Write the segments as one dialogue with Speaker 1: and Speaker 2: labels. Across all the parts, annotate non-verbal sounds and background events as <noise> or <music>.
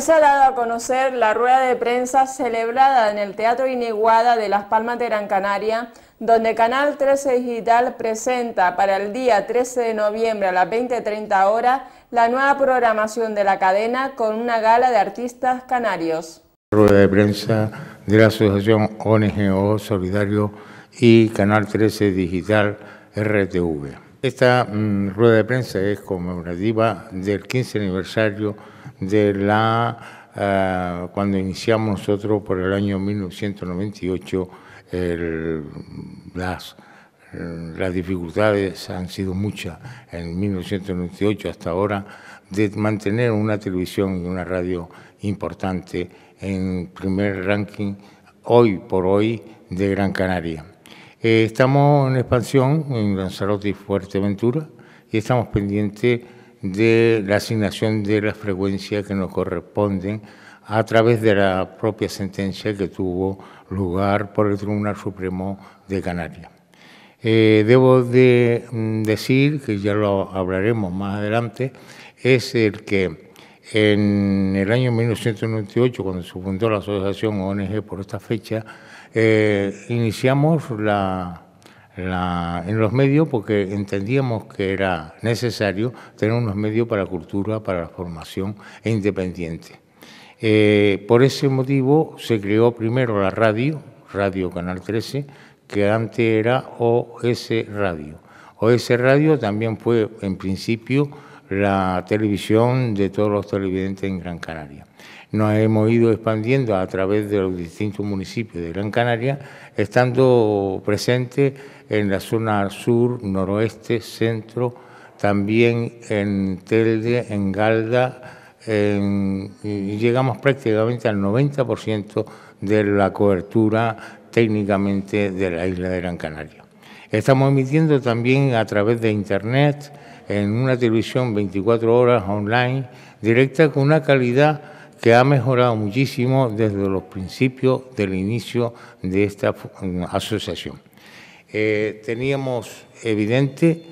Speaker 1: se ha dado a conocer la rueda de prensa celebrada en el Teatro iniguada de Las Palmas de Gran Canaria, donde Canal 13 Digital presenta para el día 13 de noviembre a las 20.30 horas la nueva programación de la cadena con una gala de artistas canarios.
Speaker 2: Rueda de prensa de la Asociación ONGO Solidario y Canal 13 Digital RTV. Esta mm, rueda de prensa es conmemorativa del 15 aniversario de la eh, cuando iniciamos nosotros por el año 1998 las las dificultades han sido muchas en 1998 hasta ahora de mantener una televisión y una radio importante en primer ranking hoy por hoy de Gran Canaria. Eh, estamos en expansión en Lanzarote y Fuerteventura y estamos pendientes de la asignación de las frecuencias que nos corresponden a través de la propia sentencia que tuvo lugar por el Tribunal Supremo de Canarias. Eh, debo mm, decir, que ya lo hablaremos más adelante, es el que en el año 1998, cuando se fundó la asociación ONG por esta fecha, eh, iniciamos la en los medios porque entendíamos que era necesario tener unos medios para cultura, para la formación e independiente. Eh, por ese motivo se creó primero la radio, Radio Canal 13, que antes era OS Radio. OS Radio también fue en principio la televisión de todos los televidentes en Gran Canaria nos hemos ido expandiendo a través de los distintos municipios de Gran Canaria, estando presente en la zona sur, noroeste, centro, también en Telde, en Galda, y llegamos prácticamente al 90% de la cobertura técnicamente de la isla de Gran Canaria. Estamos emitiendo también a través de Internet, en una televisión 24 horas online, directa con una calidad que ha mejorado muchísimo desde los principios del inicio de esta asociación. Eh, teníamos evidente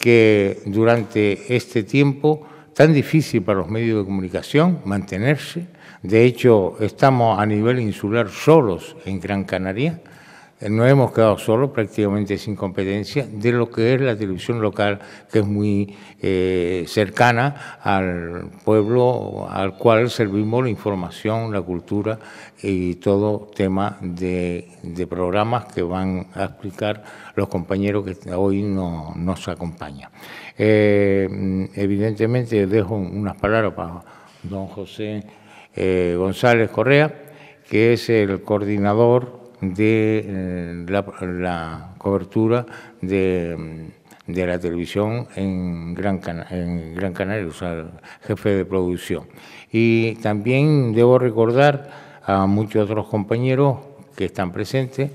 Speaker 2: que durante este tiempo tan difícil para los medios de comunicación mantenerse, de hecho estamos a nivel insular solos en Gran Canaria, eh, nos hemos quedado solos, prácticamente sin competencia, de lo que es la televisión local, que es muy eh, cercana al pueblo al cual servimos la información, la cultura y todo tema de, programas que van a explicar los compañeros que hoy nos acompañan. Eh, evidentemente dejo unas palabras para don José González Correa, que es el coordinador de eh, la, cobertura de, la televisión en Gran, Canaria, o sea, jefe de producción. Y también debo recordar a muchos otros compañeros que están presentes,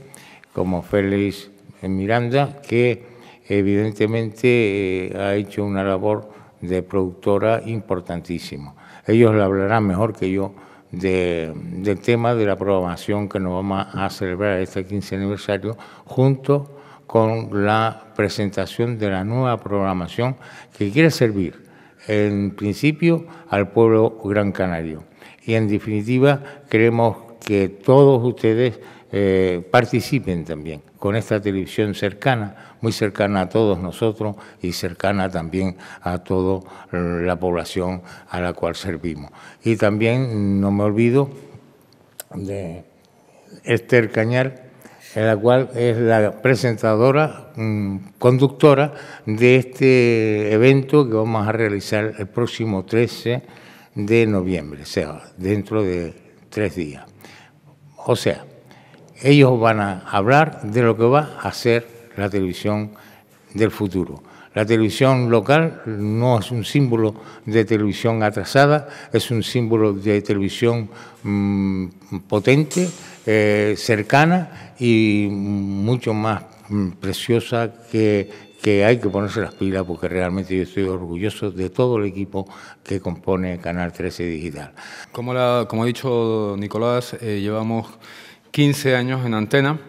Speaker 2: como Félix Miranda, que evidentemente eh, ha hecho una labor de productora importantísima. Ellos la hablarán mejor que yo de, del tema de la programación que nos vamos a celebrar este 15 aniversario, junto con la presentación de la nueva programación que quiere servir en principio al pueblo gran canario. Y en definitiva queremos que todos ustedes eh, participen también con esta televisión cercana, muy cercana a todos nosotros y cercana también a toda la población a la cual servimos. Y también no me olvido de Esther Cañar, la cual es la presentadora, mm, conductora de este evento que vamos a realizar el próximo 13 de noviembre, o sea, dentro de tres días. O sea, ellos van a hablar de lo que va a ser la televisión del futuro. La televisión local no es un símbolo de televisión atrasada, es un símbolo de televisión mm, potente, eh, cercana y mucho más mm, preciosa que, hay que ponerse las pilas porque realmente yo estoy orgulloso de todo el equipo que compone Canal 13 Digital. Como, como ha dicho Nicolás,
Speaker 3: eh, llevamos 15 años en antena.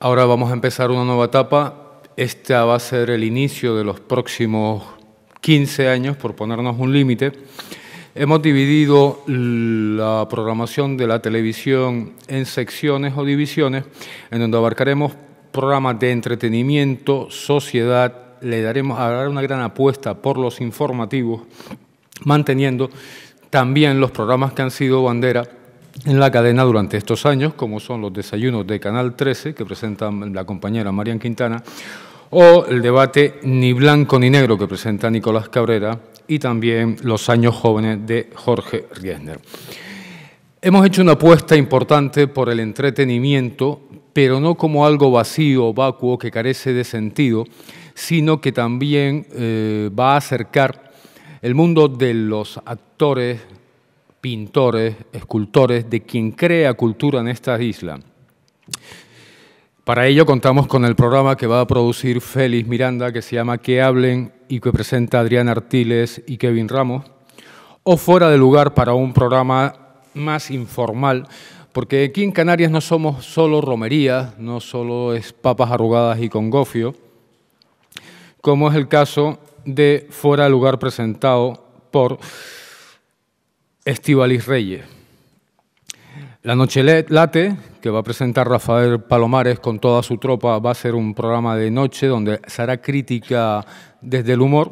Speaker 3: Ahora vamos a empezar una nueva etapa. Esta va a ser el inicio de los próximos 15 años, por ponernos un límite. Hemos dividido la programación de la televisión en secciones o divisiones, en donde abarcaremos programas de entretenimiento, sociedad, le daremos a dar una gran apuesta por los informativos, manteniendo también los programas que han sido bandera en la cadena durante estos años, como son los desayunos de Canal 13, que presenta la compañera Marian Quintana, o el debate Ni Blanco ni Negro, que presenta Nicolás Cabrera, y también Los Años Jóvenes de Jorge Riesner. Hemos hecho una apuesta importante por el entretenimiento, pero no como algo vacío, vacuo, que carece de sentido, sino que también eh, va a acercar el mundo de los actores, pintores, escultores, de quien crea cultura en estas islas. Para ello contamos con el programa que va a producir Félix Miranda, que se llama Que hablen y que presenta Adrián Artiles y Kevin Ramos, o fuera de lugar para un programa más informal, porque aquí en Canarias no somos solo romerías, no solo es papas arrugadas y con gofio, como es el caso de Fuera de lugar presentado por Estivalis Reyes. La Noche Late, que va a presentar Rafael Palomares con toda su tropa, va a ser un programa de noche donde se hará crítica desde el humor.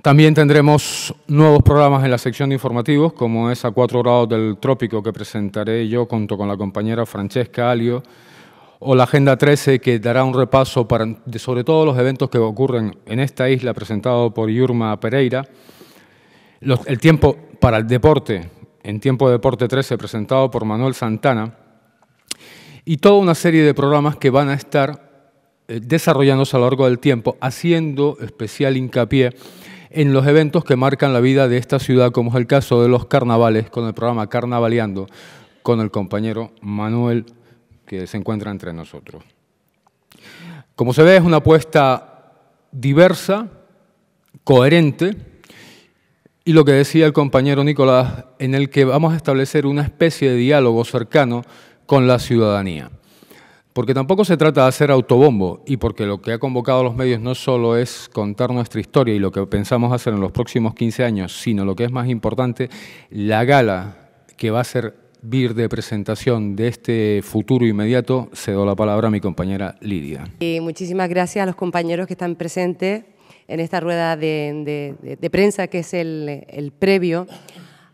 Speaker 3: También tendremos nuevos programas en la sección de informativos, como es a Cuatro grados del trópico que presentaré yo junto con la compañera Francesca Alio, o la Agenda 13 que dará un repaso sobre todos los eventos que ocurren en esta isla presentado por Yurma Pereira el tiempo para el deporte, en Tiempo de Deporte 13, presentado por Manuel Santana, y toda una serie de programas que van a estar eh, desarrollándose a lo largo del tiempo, haciendo especial hincapié en los eventos que marcan la vida de esta ciudad, como es el caso de los carnavales, con el programa Carnavaleando, con el compañero Manuel, que se encuentra entre nosotros. Como se ve, es una apuesta diversa, coherente, y lo que decía el compañero Nicolás, en el que vamos a establecer una especie de diálogo cercano con la ciudadanía. Porque tampoco se trata de hacer autobombo y porque lo que ha convocado a los medios no solo es contar nuestra historia y lo que pensamos hacer en los próximos 15 años, sino lo que es más importante, la gala que va a servir de presentación de este futuro inmediato, cedo la palabra a mi compañera Lidia.
Speaker 1: Y eh, muchísimas gracias a los compañeros que están presentes, en esta rueda de, prensa que es el, previo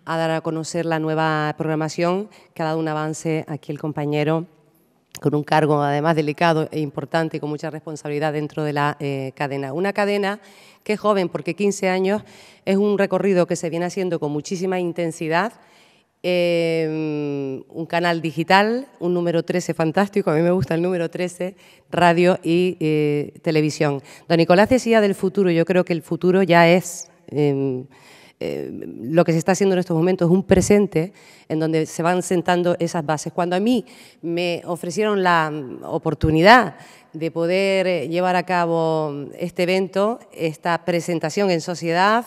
Speaker 1: a dar a conocer la nueva programación que ha dado un avance aquí el compañero con un cargo además delicado e importante y con mucha responsabilidad dentro de la eh, cadena. Una cadena que es joven porque 15 años es un recorrido que se viene haciendo con muchísima intensidad Em, un canal digital, un número 13 fantástico, a mí me gusta el número 13, radio y eh, televisión. Don Nicolás decía del futuro, yo creo que el futuro ya es... Em, em, lo que se está haciendo en estos momentos es un presente en donde se van sentando esas bases. Cuando a mí me ofrecieron la mm, oportunidad de poder eh, llevar a cabo mm, este evento, esta presentación en sociedad,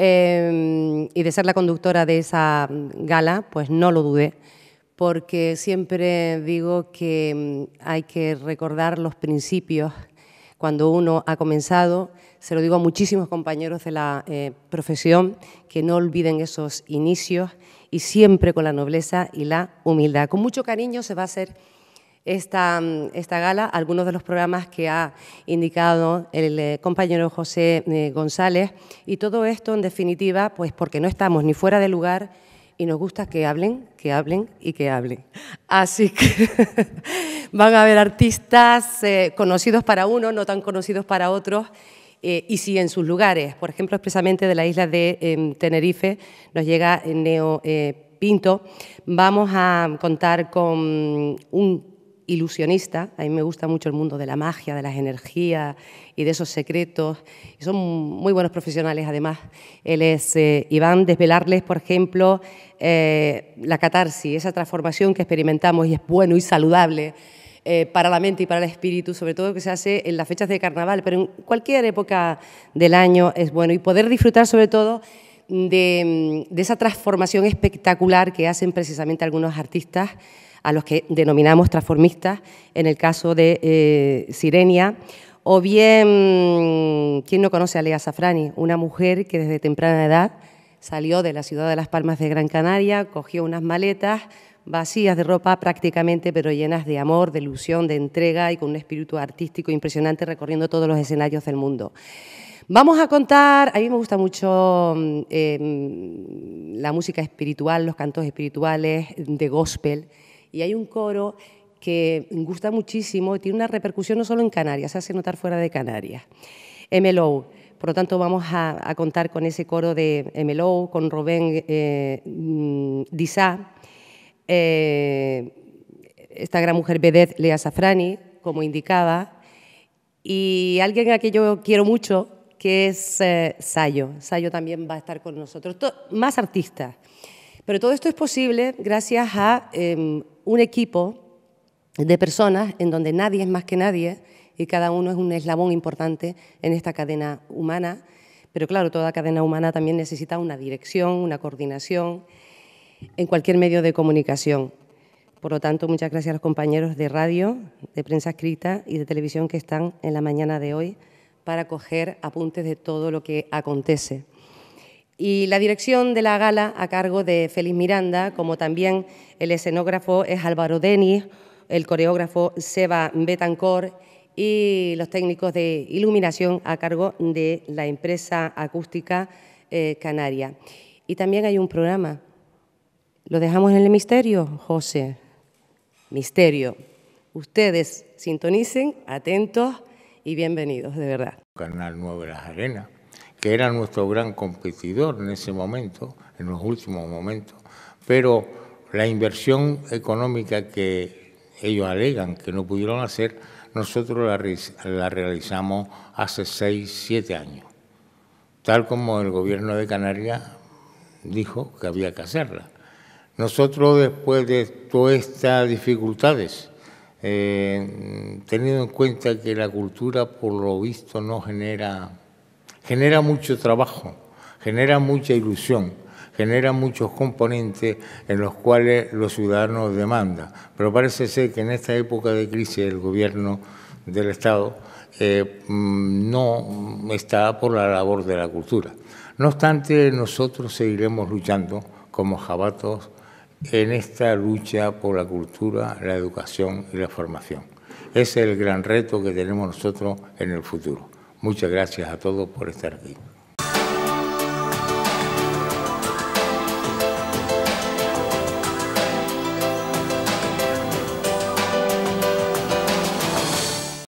Speaker 1: Em, y de ser la conductora de esa mm, gala, pues no lo dudé, porque siempre digo que mm, hay que recordar los principios cuando uno ha comenzado. Se lo digo a muchísimos compañeros de la eh, profesión que no olviden esos inicios y siempre con la nobleza y la humildad. Con mucho cariño se va a hacer esta, mm, esta, gala, algunos de los programas que ha indicado el eh, compañero José eh, González y todo esto en definitiva, pues porque no estamos ni fuera de lugar y nos gusta que hablen, que hablen y que hablen. Así que <laughs> van a haber artistas eh, conocidos para uno, no tan conocidos para otros. y si en sus lugares, por ejemplo, expresamente de la isla de em, Tenerife, nos llega Neo Pinto, vamos a contar con un ilusionista, a mí me gusta mucho el mundo de la magia, de las energías y de esos secretos. son muy buenos profesionales además. Él es eh, Iván, desvelarles, por ejemplo, eh, la catarsis, esa transformación que experimentamos y es bueno y saludable. Eh, para la mente y para el espíritu, sobre todo que se hace en las fechas de carnaval, pero en cualquier época del año es bueno y poder disfrutar sobre todo de esa transformación espectacular que hacen precisamente algunos artistas a los que denominamos transformistas, en el caso de eh, Sirenia, o bien, ¿quién no conoce a Lea Safrani? Una mujer que desde temprana edad salió de la ciudad de Las Palmas de Gran Canaria, cogió unas maletas vacías de ropa prácticamente, pero llenas de amor, de ilusión, de entrega y con un espíritu artístico impresionante recorriendo todos los escenarios del mundo. Vamos a contar, a mí me gusta mucho mm, em, la música espiritual, los cantos espirituales de gospel y hay un coro que gusta muchísimo, y tiene una repercusión no solo en Canarias, se hace notar fuera de Canarias. MLO, por lo tanto vamos a, contar con ese coro de MLO, con Robén eh, mm, eh, esta gran mujer vedette Lea Safrani, como indicaba, y alguien a quien yo quiero mucho, que es eh, Sayo. Sayo también va a estar con nosotros, más artistas. Pero todo esto es posible gracias a em, un equipo de personas en donde nadie es más que nadie y cada uno es un eslabón importante en esta cadena humana. Pero claro, toda cadena humana también necesita una dirección, una coordinación en cualquier medio de comunicación. Por lo tanto, muchas gracias a los compañeros de radio, de prensa escrita y de televisión que están en la mañana de hoy para coger apuntes de todo lo que acontece y la dirección de la gala a cargo de Félix Miranda, como también el escenógrafo es Álvaro Denis, el coreógrafo Seba Betancor y los técnicos de iluminación a cargo de la empresa acústica eh, canaria. Y también hay un programa. ¿Lo dejamos en el misterio, José? Misterio. Ustedes sintonicen, atentos y bienvenidos, de verdad.
Speaker 2: Canal de Las Arenas que era nuestro gran competidor en ese momento, en los últimos momentos, pero la inversión económica que ellos alegan que no pudieron hacer, nosotros la, realizamos hace seis, siete años, tal como el gobierno de Canarias dijo que había que hacerla. Nosotros después de todas estas dificultades, eh, teniendo en cuenta que la cultura por lo visto no genera genera mucho trabajo, genera mucha ilusión, genera muchos componentes en los cuales los ciudadanos demandan. Pero parece ser que en esta época de crisis el gobierno del Estado eh, mm, no está por la labor de la cultura. No obstante, nosotros seguiremos luchando como jabatos en esta lucha por la cultura, la educación y la formación. Ese es el gran reto que tenemos nosotros en el futuro. Muchas gracias a todos por estar aquí.